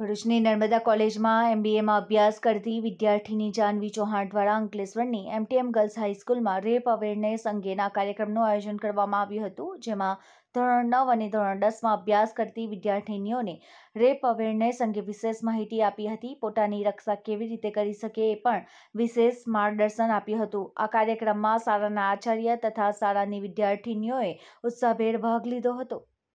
ભરૂચની નર્મદા કોલેજમાં એમબીએમાં અભ્યાસ કરતી વિદ્યાર્થીની જાનવી ચૌહાણ દ્વારા અંકલેશ્વરની એમટીએમ ગર્લ્સ હાઈસ્કૂલમાં રેપ અવેરનેસ અંગેના કાર્યક્રમનું આયોજન કરવામાં આવ્યું હતું જેમાં ધોરણ નવ અને ધોરણ દસમાં અભ્યાસ કરતી વિદ્યાર્થિનીઓને રેપ અવેરનેસ અંગે વિશેષ માહિતી આપી હતી પોતાની રક્ષા કેવી રીતે કરી શકે એ પણ વિશેષ માર્ગદર્શન આપ્યું હતું આ કાર્યક્રમમાં શાળાના આચાર્ય તથા શાળાની વિદ્યાર્થિનીઓએ ઉત્સાહભેર ભાગ લીધો હતો